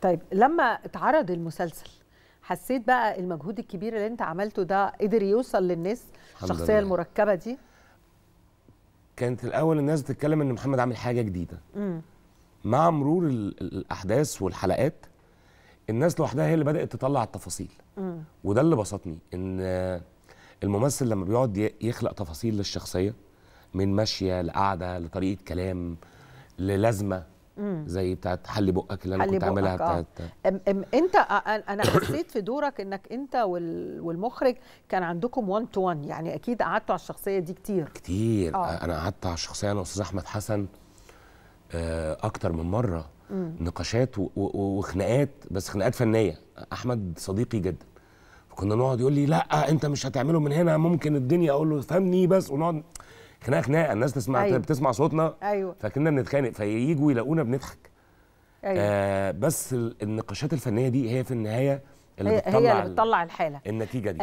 طيب لما اتعرض المسلسل حسيت بقى المجهود الكبير اللي انت عملته ده قدر يوصل للناس الشخصيه المركبه دي كانت الاول الناس بتتكلم ان محمد عامل حاجه جديده مم. مع مرور الاحداث والحلقات الناس لوحدها هي اللي بدات تطلع التفاصيل مم. وده اللي بسطني ان الممثل لما بيقعد يخلق تفاصيل للشخصيه من ماشيه لقعده لطريقه كلام للازمه زي بتاعت حل بقك اللي انا كنت عاملها بتاعت آه. أم أم انت آه، انا حسيت في دورك انك انت والمخرج كان عندكم 1 تو 1 يعني اكيد قعدتوا على الشخصيه دي كتير كتير آه. انا قعدت على الشخصيه انا استاذ احمد حسن آه، اكتر من مره مم. نقاشات وخناقات بس خناقات فنيه احمد صديقي جدا كنا نقعد يقول لي لا انت مش هتعمله من هنا ممكن الدنيا اقول له فهمني بس ونقعد خناقه خناقه الناس تسمع أيوة. بتسمع صوتنا أيوة. فكنا بنتخانق فييجوا يلاقونا بنضحك أيوة. آه بس النقاشات الفنيه دي هي في النهايه اللي هي بتطلع, هي اللي بتطلع الحاله النتيجه دي